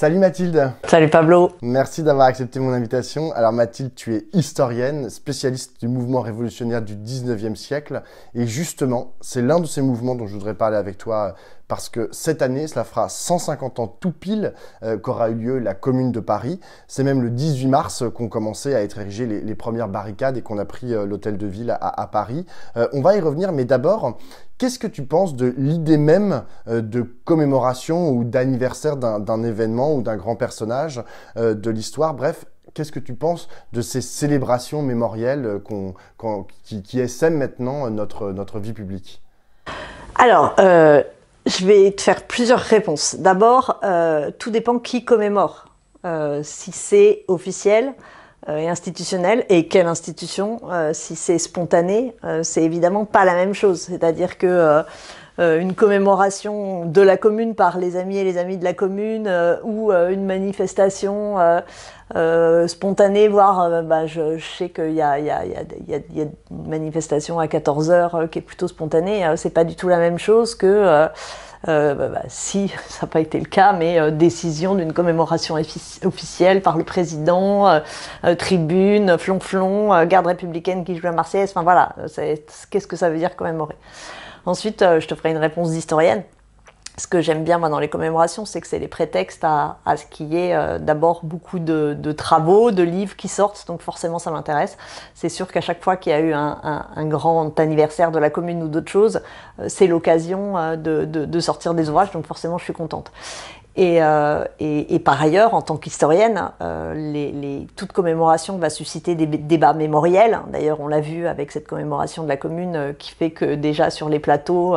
Salut Mathilde Salut Pablo Merci d'avoir accepté mon invitation. Alors Mathilde, tu es historienne, spécialiste du mouvement révolutionnaire du 19e siècle, et justement, c'est l'un de ces mouvements dont je voudrais parler avec toi parce que cette année, cela fera 150 ans tout pile euh, qu'aura eu lieu la Commune de Paris. C'est même le 18 mars qu'ont commencé à être érigées les, premières barricades et qu'on a pris euh, l'hôtel de ville à, Paris. Euh, on va y revenir, mais d'abord, qu'est-ce que tu penses de l'idée même de commémoration ou d'anniversaire d'un événement ou d'un grand personnage de l'histoire Bref, qu'est-ce que tu penses de ces célébrations mémorielles qui, qui, essaiment maintenant notre, notre vie publique Alors, je vais te faire plusieurs réponses. D'abord, euh, tout dépend qui commémore. Euh, si c'est officiel euh, et institutionnel, et quelle institution, si c'est spontané, c'est évidemment pas la même chose. C'est-à-dire que euh, une commémoration de la commune par les amis et les amis de la commune euh, ou euh, une manifestation spontanée, voire bah, je, sais qu'il y a, une manifestation à 14h qui est plutôt spontanée, hein. c'est pas du tout la même chose que... Bah, bah, si, ça n'a pas été le cas, mais décision d'une commémoration officielle par le président, tribune, flonflon, garde républicaine qui joue à Marseillaise, enfin voilà, qu'est-ce que ça veut dire commémorer Ensuite, euh, je te ferai une réponse d'historienne. Ce que j'aime bien moi dans les commémorations, c'est que c'est les prétextes à, ce qu'il y ait euh, d'abord beaucoup de, travaux, de livres qui sortent, donc forcément ça m'intéresse. C'est sûr qu'à chaque fois qu'il y a eu un, grand anniversaire de la commune ou d'autres choses, euh, c'est l'occasion de, sortir des ouvrages, donc forcément je suis contente. Euh, et, par ailleurs, en tant qu'historienne, euh, les, les, toute commémoration va susciter des débats mémoriels. D'ailleurs, on l'a vu avec cette commémoration de la commune euh, qui fait que déjà sur les plateaux,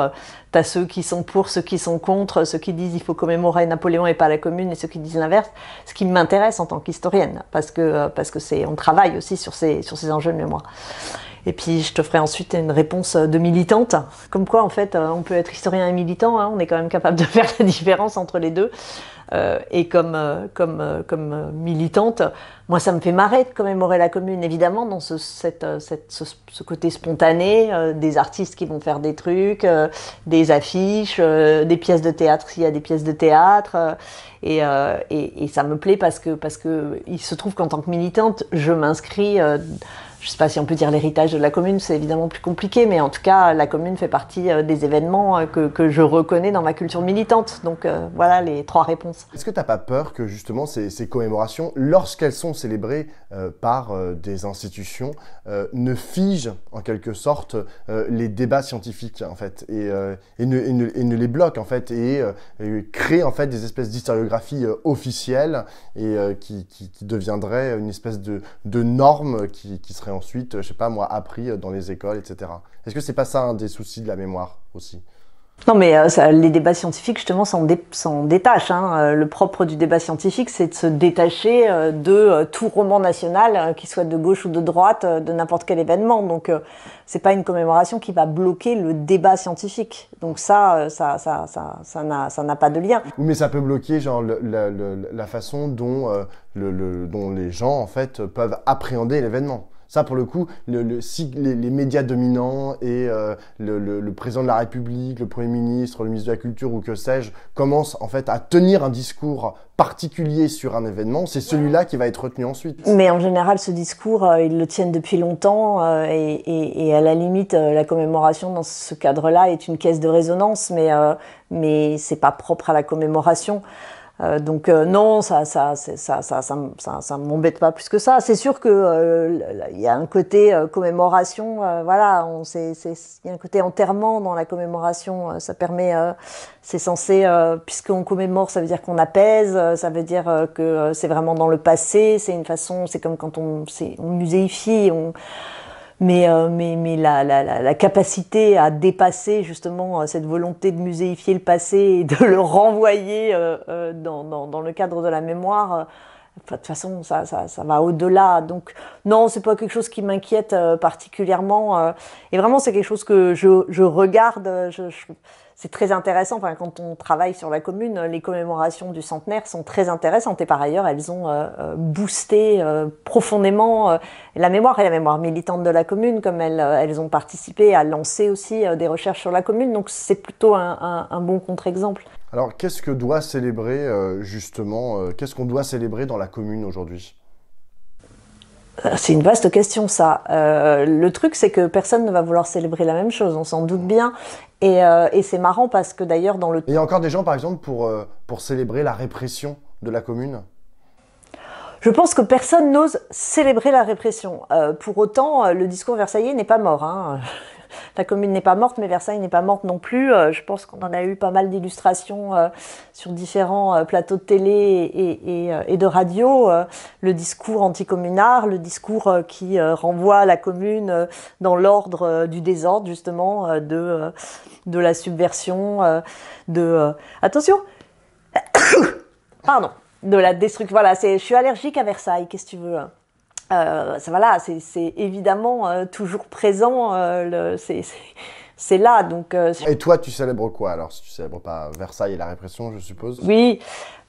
tu as ceux qui sont pour, ceux qui sont contre, ceux qui disent il faut commémorer Napoléon et pas la commune, et ceux qui disent l'inverse. Ce qui m'intéresse en tant qu'historienne, parce que, parce que c'est, on travaille aussi sur ces, sur ces enjeux de mémoire. Et puis je te ferai ensuite une réponse euh, de militante, comme quoi en fait euh, on peut être historien et militant, hein. on est quand même capable de faire la différence entre les deux. Euh, et comme, comme, comme militante, moi, ça me fait marrer de commémorer la commune, évidemment, dans ce, euh, ce, côté spontané, euh, des artistes qui vont faire des trucs, euh, des affiches, des pièces de théâtre s'il y a des pièces de théâtre. Et, ça me plaît parce que, parce que il se trouve qu'en tant que militante, je m'inscris je ne sais pas si on peut dire l'héritage de la commune, c'est évidemment plus compliqué, mais en tout cas, la commune fait partie des événements que, je reconnais dans ma culture militante. Donc voilà les trois réponses. Est-ce que tu n'as pas peur que justement ces, ces commémorations, lorsqu'elles sont célébrés euh, par euh, des institutions euh, ne figent en quelque sorte les débats scientifiques en fait et, ne, les bloquent en fait et, créent en fait des espèces d'historiographie officielle et qui, deviendraient deviendrait une espèce de, de norme qui, qui serait ensuite, je sais pas moi, appris dans les écoles, etc. Est-ce que c'est pas ça un des soucis de la mémoire aussi non, mais euh, ça, les débats scientifiques, justement, s'en, détachent. Hein. Euh, le propre du débat scientifique, c'est de se détacher euh, de tout roman national, qu'il soit de gauche ou de droite, de n'importe quel événement. Donc, c'est pas une commémoration qui va bloquer le débat scientifique. Donc ça, ça, ça, ça, n'a, pas de lien. Oui, mais ça peut bloquer genre la façon dont, le, dont les gens en fait peuvent appréhender l'événement. Ça, pour le coup, si les, médias dominants et euh, le, président de la République, le Premier ministre, le ministre de la Culture ou que sais-je, commencent en fait à tenir un discours particulier sur un événement, c'est celui-là qui va être retenu ensuite. Mais en général, ce discours, euh, ils le tiennent depuis longtemps euh, et, à la limite, la commémoration dans ce cadre-là est une caisse de résonance, mais, mais c'est pas propre à la commémoration. Euh, donc euh, non, ça, ça, ça, ça, ça, ça, ça, m'embête pas plus que ça. C'est sûr que euh, il y a un côté commémoration, voilà, il y a un côté enterrement dans la commémoration. ça permet, c'est censé, puisqu'on commémore, ça veut dire qu'on apaise, ça veut dire que c'est vraiment dans le passé. C'est une façon, c'est comme quand on, on muséifie, on mais, euh, mais, mais la, la, la, la, capacité à dépasser justement euh, cette volonté de muséifier le passé et de le renvoyer euh, euh dans, dans, dans, le cadre de la mémoire, de toute façon, ça, ça, ça va au-delà. Donc, non, c'est pas quelque chose qui m'inquiète particulièrement. et vraiment, c'est quelque chose que je, je regarde. je c'est très intéressant. Enfin, quand on travaille sur la commune, les commémorations du centenaire sont très intéressantes et par ailleurs, elles ont euh, euh, boosté euh, profondément la mémoire et la mémoire militante de la commune, comme elles, ont participé à lancer aussi des recherches sur la commune. Donc, c'est plutôt un, un bon contre-exemple. Alors, qu'est-ce que doit célébrer justement Qu'est-ce qu'on doit célébrer dans la commune aujourd'hui euh, c'est une vaste question, ça. Euh, le truc, c'est que personne ne va vouloir célébrer la même chose, on s'en doute bien. Et, euh, c'est marrant parce que d'ailleurs, dans le... Il y a encore des gens, par exemple, pour, pour célébrer la répression de la commune je pense que personne n'ose célébrer la répression. pour autant, le discours versaillais n'est pas mort. Hein la commune n'est pas morte, mais Versailles n'est pas morte non plus. Euh, je pense qu'on en a eu pas mal d'illustrations euh, sur différents euh, plateaux de télé et, de radio. le discours anticommunard, le discours qui renvoie la commune dans l'ordre du désordre, justement, de, la subversion, de... attention Pardon de la destruction. Voilà, je suis allergique à Versailles, qu'est-ce que tu veux hein. Euh, c'est évidemment euh, toujours présent. Euh, c'est là, donc. et toi, tu célèbres quoi alors Si tu célèbres pas Versailles et la répression, je suppose. Oui,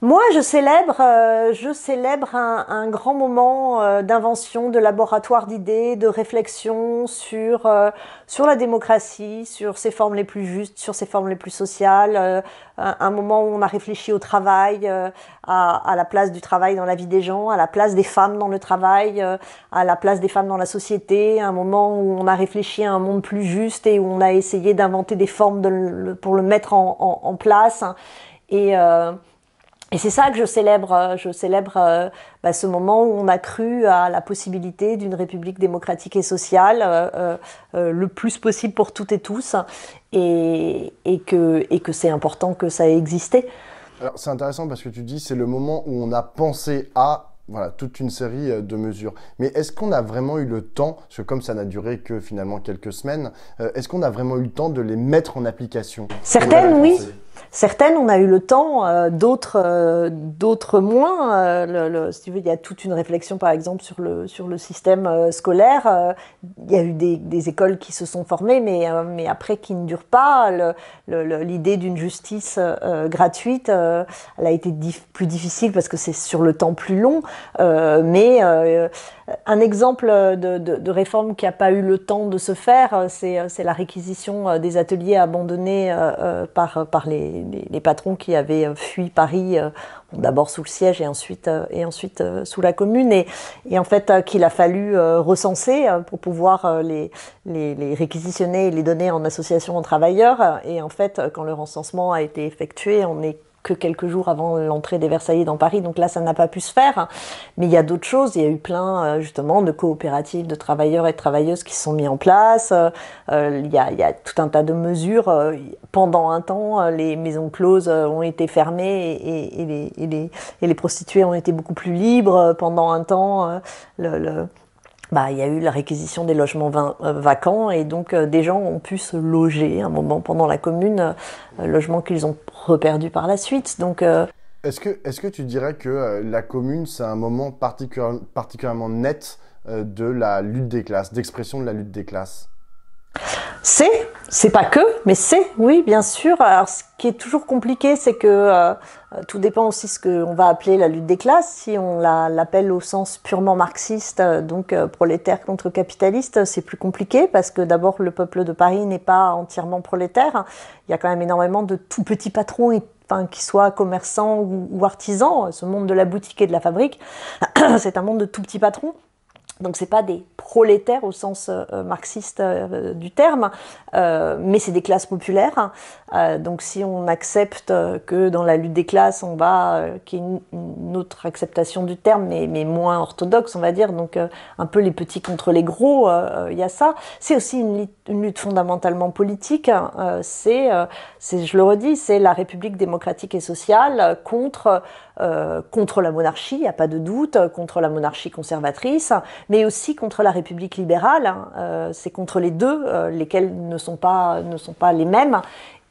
moi, je célèbre, euh, je célèbre un, grand moment euh, d'invention, de laboratoire d'idées, de réflexion sur euh, sur la démocratie, sur ses formes les plus justes, sur ses formes les plus sociales. Un, moment où on a réfléchi au travail, à, la place du travail dans la vie des gens, à la place des femmes dans le travail, à la place des femmes dans la société. Un moment où on a réfléchi à un monde plus juste et où on a essayé d'inventer des formes de, pour le mettre en, en place. Et et c'est ça que je célèbre. Euh, je célèbre euh, bah, ce moment où on a cru à la possibilité d'une république démocratique et sociale euh, le plus possible pour toutes et tous, et, que, et que c'est important que ça ait existé. Alors c'est intéressant parce que tu dis c'est le moment où on a pensé à voilà, toute une série de mesures. Mais est-ce qu'on a vraiment eu le temps, parce que comme ça n'a duré que finalement quelques semaines, est-ce qu'on a vraiment eu le temps de les mettre en application Certaines, oui. Certaines, on a eu le temps, euh, d'autres, euh, d'autres moins. Euh, tu veux, il y a toute une réflexion, par exemple, sur le sur le système scolaire. il y a eu des, écoles qui se sont formées, mais mais après qui ne durent pas. L'idée d'une justice gratuite, elle a été plus difficile parce que c'est sur le temps plus long, mais euh, un exemple euh, de, de, de réforme qui n'a pas eu le temps de se faire, euh, c'est la réquisition des ateliers abandonnés par, par les, les, patrons qui avaient fui Paris, d'abord sous le siège et ensuite, et ensuite sous la commune, et, et en fait qu'il a fallu recenser pour pouvoir les, les, réquisitionner et les donner en association aux travailleurs. Et en fait, quand le recensement a été effectué, on est que quelques jours avant euh, l'entrée des Versaillais dans Paris, donc là ça n'a pas pu se faire. Mais il y a d'autres choses, il y a eu plein euh, justement de coopératives, de travailleurs et de travailleuses qui sont mis en place. Euh, il, y a, tout un tas de mesures. Pendant un temps, les maisons closes ont été fermées et, les, prostituées ont été beaucoup plus libres. Pendant un temps, bah, il y a eu la réquisition des logements euh, vacants et donc euh, des gens ont pu se loger un moment pendant la commune, euh, logement qu'ils ont reperdu par la suite. est-ce que tu dirais que la commune c'est un moment particulièrement net de la lutte des classes, d'expression de la lutte des classes c'est, c'est pas que, mais c'est, oui, bien sûr. Alors, ce qui est toujours compliqué, c'est que euh, euh, tout dépend aussi de ce qu'on va appeler la lutte des classes. Si on l'appelle au sens purement marxiste, euh, donc prolétaire contre capitaliste, c'est plus compliqué parce que d'abord, le peuple de Paris n'est pas entièrement prolétaire. Il y a quand même énormément de tout petits patrons Enfin, qu'ils soient commerçants ou artisans, ce monde de la boutique et de la fabrique, c'est un monde de tout petits patrons. Donc c'est pas des prolétaires au sens euh, euh, marxiste euh, du terme, mais c'est des classes populaires. donc si on accepte que dans la lutte des classes, on va, qui est une, autre acceptation du terme, mais, moins orthodoxe, on va dire, donc un peu les petits contre les gros, il y a ça. C'est aussi une, lutte fondamentalement politique. Hein, c'est, je le redis, c'est la République démocratique et sociale contre contre la monarchie, il n'y a pas de doute, contre la monarchie conservatrice, mais aussi contre la République libérale. Hein, euh, c'est contre les deux, euh, lesquels ne sont, pas, ne sont pas les mêmes.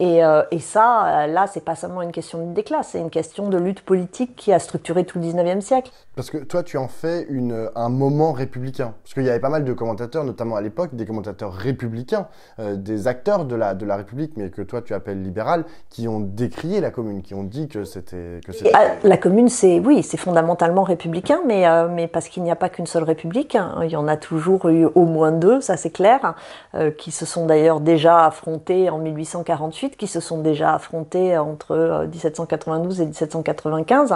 Et, euh, ça, là, c'est pas seulement une question de classes, c'est une question de lutte politique qui a structuré tout le 19e siècle. Parce que toi, tu en fais une, un moment républicain. Parce qu'il y avait pas mal de commentateurs, notamment à l'époque, des commentateurs républicains, euh, des acteurs de la, de la République, mais que toi, tu appelles libéral, qui ont décrié la Commune, qui ont dit que c'était... Ah, la Commune, c'est oui, c'est fondamentalement républicain, mais, euh, mais parce qu'il n'y a pas qu'une seule République. Hein. Il y en a toujours eu au moins deux, ça c'est clair, euh, qui se sont d'ailleurs déjà affrontés en 1848, qui se sont déjà affrontés entre 1792 et 1795.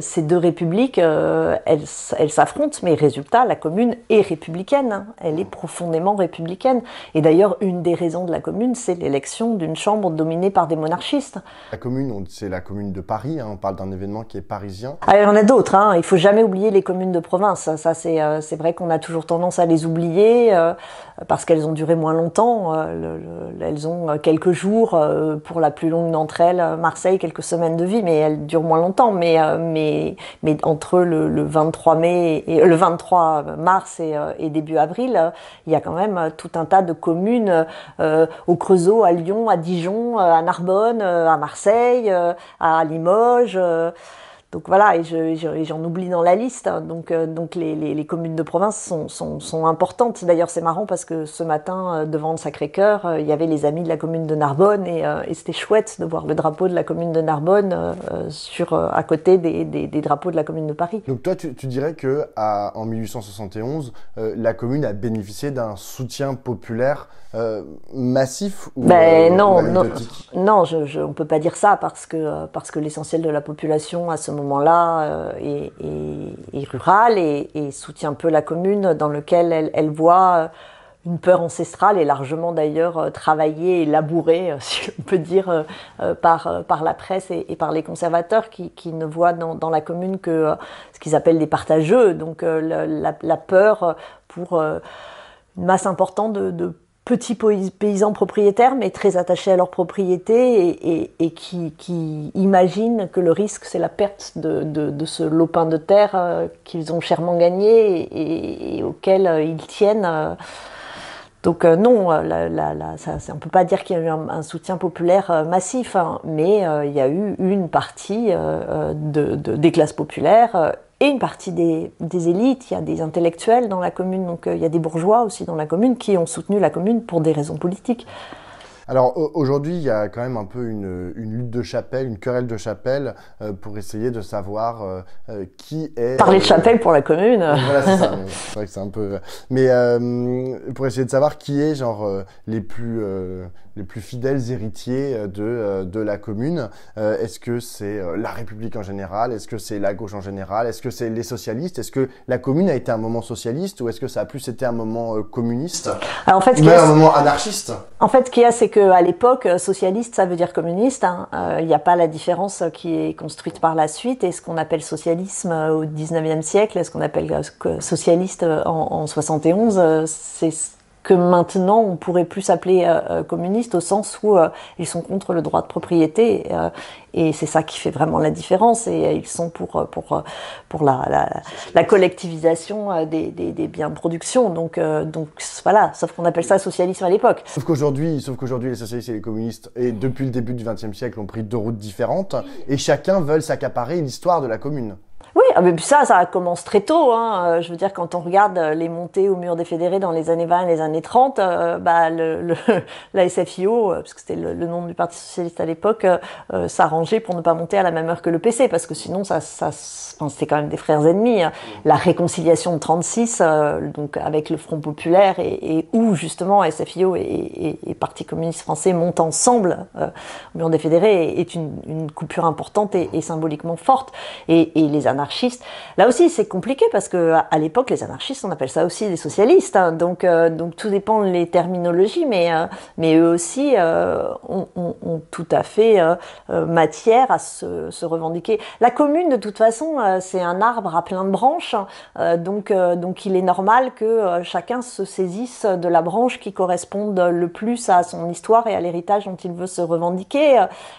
ces deux républiques euh, elle elles, s'affrontent, mais résultat, la commune est républicaine, hein. elle est profondément républicaine. Et d'ailleurs, une des raisons de la commune, c'est l'élection d'une chambre dominée par des monarchistes. La commune, c'est la commune de Paris, hein. on parle d'un événement qui est parisien. Ah, il y en a d'autres, il hein. il faut jamais oublier les communes de province, ça euh, c'est vrai qu'on a toujours tendance à les oublier, euh, parce qu'elles ont duré moins longtemps, elles ont quelques jours, pour la plus longue d'entre elles, Marseille, quelques semaines de vie, mais elles durent moins longtemps, mais, mais, mais entre le, 23 mai et le 23 mars euh, et, début avril, euh, il y a quand même euh, tout un tas de communes au Creusot, à Lyon, à Dijon, à Narbonne, à Marseille, à Limoges. Donc voilà, et j'en oublie dans la liste. Hein. donc, euh, les, communes de province sont, importantes. D'ailleurs, c'est marrant parce que ce matin, euh, devant le Sacré-Cœur, euh, il y avait les amis de la commune de Narbonne et, c'était chouette de voir le drapeau de la commune de Narbonne à côté des, drapeaux de la commune de Paris. Donc toi, tu, dirais que en 1871, la commune a bénéficié d'un soutien populaire euh, massif ben, euh, ou non, non, non, je, je, on peut pas dire ça parce que euh, parce que l'essentiel de la population à ce moment-là est, est, rurale et, et, soutient peu la commune dans laquelle elle, voit une peur ancestrale et largement d'ailleurs travaillée et labourée, si on peut dire, par, par la presse et, par les conservateurs qui, qui ne voient dans, la commune que ce qu'ils appellent des partageux, donc la, peur pour une masse importante de, de petits paysans propriétaires, mais très attachés à leur propriété et, qui, imaginent que le risque, c'est la perte de, ce lopin de terre euh, qu'ils ont chèrement gagné et, auquel euh, ils tiennent. Euh. Donc non, on ne peut pas dire qu'il y a eu un, soutien populaire massif, hein, mais il y a eu une partie des classes populaires et une partie des, élites, il y a des intellectuels dans la commune, donc euh, il y a des bourgeois aussi dans la commune qui ont soutenu la commune pour des raisons politiques. Alors aujourd'hui, il y a quand même un peu une, lutte de chapelle, une querelle de chapelle euh, pour essayer de savoir euh, euh, qui est. Parler de chapelle pour la commune. voilà, c'est ça. c'est vrai que c'est un peu. Mais pour essayer de savoir qui est genre les plus les plus fidèles héritiers de, de la commune. Est-ce que c'est la République en général Est-ce que c'est la gauche en général Est-ce que c'est les socialistes Est-ce que la commune a été un moment socialiste ou est-ce que ça a plus été un moment communiste Alors, en fait, un moment anarchiste En fait, ce qu'il y a, c'est que à l'époque, euh, socialiste, ça veut dire communiste. Il hein. n'y euh, a pas la différence qui est construite par la suite. Et ce qu'on appelle socialisme euh, au 19e siècle, et ce qu'on appelle socialiste en 71, c'est que maintenant on pourrait plus s'appeler euh, euh, communiste au sens où euh, ils sont contre le droit de propriété et c'est ça qui fait vraiment la différence et ils sont pour pour pour la la, collectivisation des, des, des, biens de production donc donc voilà sauf qu'on appelle ça socialisme à l'époque sauf qu'aujourd'hui sauf qu'aujourd'hui les socialistes et les communistes et depuis le début du XXe siècle ont pris deux routes différentes et chacun veulent s'accaparer l'histoire de la commune oui, ah, ça, ça commence très tôt. Hein. Euh, je veux dire, quand on regarde euh, les montées au mur des fédérés dans les années 20 et les années 30, euh, bah, le, la SFIO, parce que c'était le, nom du Parti Socialiste à l'époque, s'arrangeait pour ne pas monter à la même heure que le PC, parce que sinon, ça, ça, c'était quand même des frères ennemis. Hein. La réconciliation de 36, donc avec le Front Populaire, et, où justement SFIO et, Parti communiste français montent ensemble au mur des fédérés, est une coupure importante et, symboliquement forte. Et, les anarchistes Là aussi, c'est compliqué parce que à l'époque, les anarchistes, on appelle ça aussi des socialistes. Hein. donc, euh, donc tout dépend des terminologies, mais, euh, mais eux aussi euh, ont, tout à fait matière à se, revendiquer. La commune, de toute façon, c'est un arbre à plein de branches, hein. donc donc il est normal que chacun se saisisse de la branche qui correspond le plus à son histoire et à l'héritage dont il veut se revendiquer.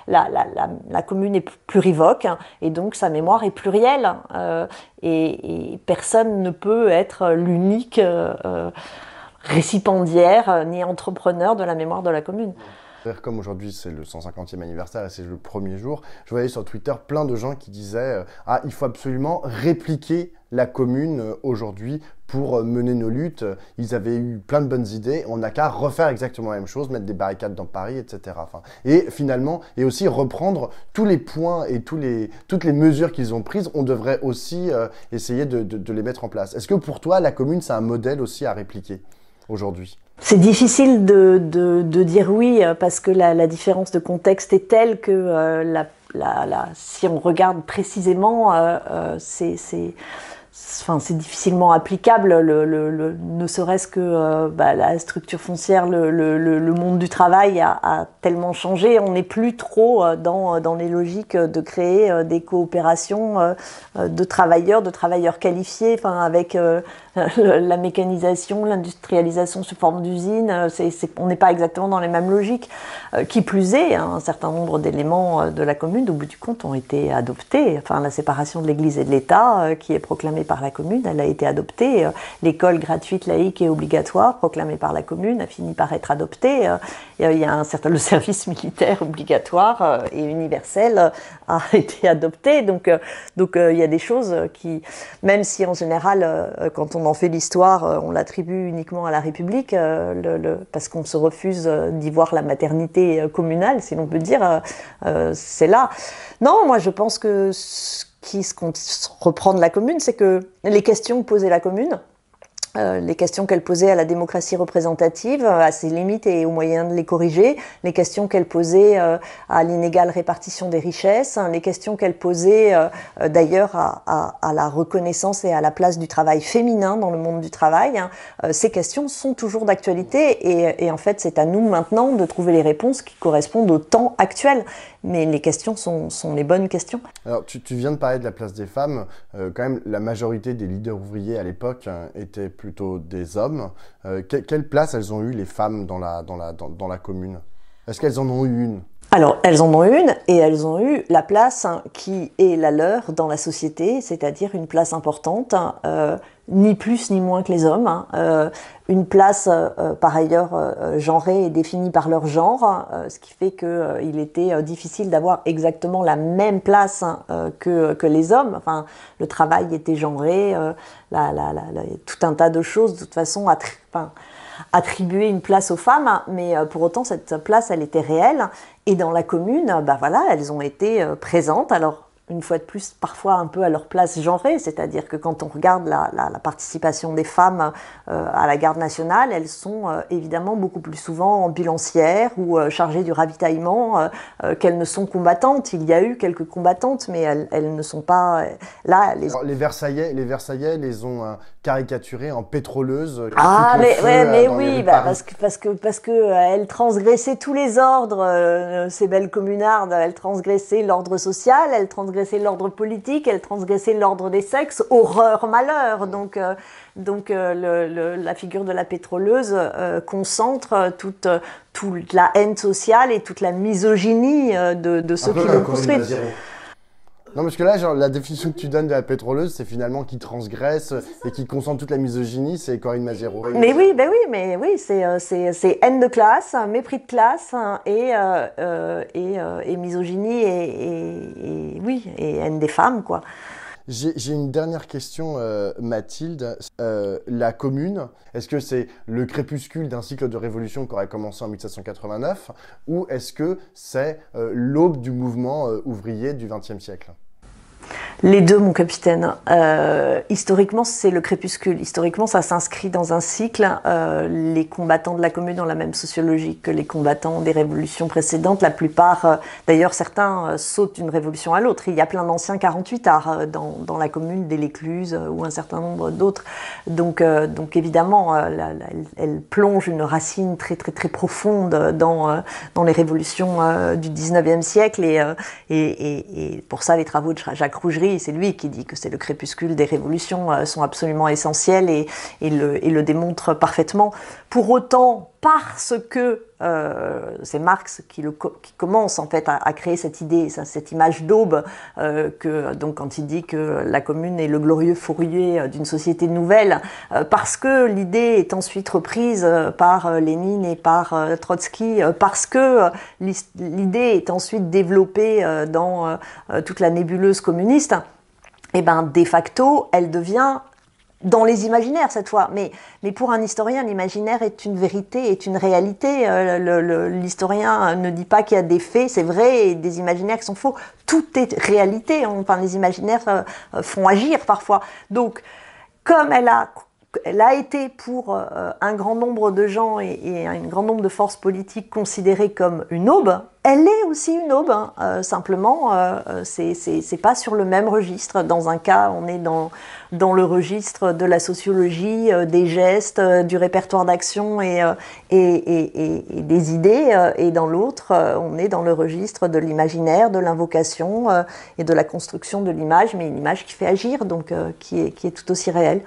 La, la, la, la commune est plurivoque hein, et donc sa mémoire est plurielle. Euh, et, et, personne ne peut être l'unique euh, récipiendaire euh, ni entrepreneur de la mémoire de la commune. Comme aujourd'hui c'est le 150e anniversaire et c'est le premier jour, je voyais sur Twitter plein de gens qui disaient euh, Ah, il faut absolument répliquer la commune euh, aujourd'hui pour euh, mener nos luttes. Ils avaient eu plein de bonnes idées. On n'a qu'à refaire exactement la même chose, mettre des barricades dans Paris, etc. et finalement, et aussi reprendre tous les points et toutes les mesures qu'ils ont prises, on devrait aussi essayer de les mettre en place. Est-ce que pour toi, la commune, c'est un modèle aussi à répliquer aujourd'hui c'est difficile de, de, dire oui euh, parce que la, différence de contexte est telle que euh, la, la, si on regarde précisément, euh, c'est Enfin, c'est difficilement applicable, ne serait-ce que euh, bah, la structure foncière, le, monde du travail a, tellement changé. On n'est plus trop euh, euh, dans, les logiques de créer des coopérations de travailleurs, de travailleurs qualifiés, enfin, avec la mécanisation, l'industrialisation sous forme d'usine. on n'est pas exactement dans les mêmes logiques. qui plus est, hein, un certain nombre d'éléments de la commune, au bout du compte, ont été adoptés. Enfin, la séparation de l'Église et de l'État, qui est proclamée par la commune, elle a été adoptée. Euh, l'école gratuite, laïque et obligatoire, proclamée par la commune, a fini par être adoptée. Euh, euh, il y a un certain, le service militaire obligatoire et universel a été adopté. Donc, donc il y a des choses qui, même si en général, quand on en fait l'histoire, on l'attribue uniquement à la République, parce qu'on se refuse d'y voir la maternité communale, si l'on peut dire, c'est là. Non, moi je pense que ce qui se reprend de la commune, c'est que les questions posées à la commune, euh, les questions qu'elle posait à la démocratie représentative, euh, à ses limites et aux moyens de les corriger, les questions qu'elle posait euh, à l'inégale répartition des richesses, hein, les questions qu'elle posait d'ailleurs à, la reconnaissance et à la place du travail féminin dans le monde du travail, hein, ces questions sont toujours d'actualité et, en fait c'est à nous maintenant de trouver les réponses qui correspondent au temps actuel mais les questions sont, sont les bonnes questions. Alors, tu, tu, viens de parler de la place des femmes. Euh, quand même, la majorité des leaders ouvriers à l'époque hein, étaient plutôt des hommes. Euh, quelle place elles ont eu, les femmes, dans la, dans la, dans la commune Est-ce qu'elles en ont eu une alors, elles en ont une et elles ont eu la place qui est la leur dans la société, c'est-à-dire une place importante, euh, ni plus ni moins que les hommes, hein. euh, une place euh, par ailleurs genrée et définie par leur genre, ce qui fait qu'il était difficile d'avoir exactement la même place hein, que, les hommes. Enfin, le travail était genré, la, la, tout un tas de choses de toute façon à... Enfin, attribuer une place aux femmes, hein, mais euh, pour autant cette place elle était réelle et dans la commune, bah voilà, elles ont été euh, présentes. Alors une fois de plus, parfois un peu à leur place genrée, c'est-à-dire que quand on regarde la, participation des femmes euh, à la garde nationale, elles sont euh, évidemment beaucoup plus souvent en bilancière ou euh, chargées du ravitaillement qu'elles ne sont combattantes. Il y a eu quelques combattantes, mais elles, ne sont pas là. Les... les Versaillais, les Versaillais les ont caricaturées en pétroleuses. Ah, mais, oui, bah, parce que parce que parce que elles transgressaient tous les ordres. ces belles communardes, elles transgressaient l'ordre social, elles transgressaient l'ordre politique, elle transgressait l'ordre des sexes, horreur, malheur. Mm. Donc, euh, donc euh, la figure de la pétroleuse euh, concentre toute, toute la haine sociale et toute la misogynie de, de ceux qui l'ont construite. Non, parce que là, genre, la définition que tu donnes de la pétroleuse, c'est finalement qui transgresse et qui concentre toute la misogynie, c'est Corinne Mazero. Mais oui, ben oui, mais oui, c'est euh, haine de classe, mépris de classe hein, euh, euh, et, et, misogynie et, oui, et haine des femmes, quoi. J'ai une dernière question, euh, Mathilde. Euh, la commune, est-ce que c'est le crépuscule d'un cycle de révolution qui aurait commencé en 1789 ou est-ce que c'est euh, l'aube du mouvement ouvrier du XXe siècle les deux, mon capitaine. Euh, historiquement, c'est le crépuscule. Historiquement, ça s'inscrit dans un cycle. Euh, les combattants de la Commune ont la même sociologie que les combattants des révolutions précédentes. La plupart, euh, d'ailleurs, certains sautent d'une révolution à l'autre. Il y a plein d'anciens 48 arts dans, dans, la Commune, des Lécluse ou un certain nombre d'autres. Donc, donc évidemment, elle, plonge une racine très, très, très profonde dans, dans les révolutions du 19e siècle. Et, et, et, pour ça, les travaux de Jacques Rougerie c'est lui qui dit que c'est le crépuscule des révolutions, euh, sont absolument essentielles et, le, et le démontre parfaitement. Pour autant, parce que euh, c'est Marx qui, commence en fait à, créer cette idée, cette image d'aube euh, que donc quand il dit que la commune est le glorieux fourrier euh, d'une société nouvelle, parce que l'idée est ensuite reprise par Lénine et par Trotsky, parce que l'idée est ensuite développée dans toute la nébuleuse communiste et eh ben de facto, elle devient dans les imaginaires cette fois, mais, mais pour un historien, l'imaginaire est une vérité, est une réalité. Euh, l'historien ne dit pas qu'il y a des faits, c'est vrai, et des imaginaires qui sont faux. Tout est réalité. Enfin, les imaginaires euh, font agir parfois. Donc, comme elle a elle a été pour euh, euh, un grand nombre de gens et, un grand nombre de forces politiques considérées comme une aube, elle est aussi une aube. Hein. Euh, simplement, simplement, c'est pas sur le même registre. Dans un cas, on est dans, le registre de la sociologie, des gestes, du répertoire d'action et, des idées. et dans l'autre, on est dans le registre de l'imaginaire, de l'invocation et de la construction de l'image, mais une image qui fait agir, donc qui est tout aussi réelle.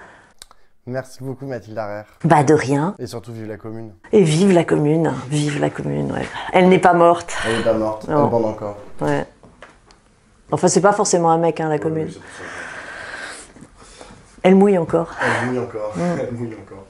Merci beaucoup Mathilde Arère. Bah de rien. Et surtout vive la commune. Et vive la commune, vive la commune, ouais. Elle n'est pas morte. Elle n'est pas morte, elle bande encore. Ouais. Enfin c'est pas forcément un mec hein, la commune. elle mouille encore. Elle mouille encore. Mm. Elle mouille encore.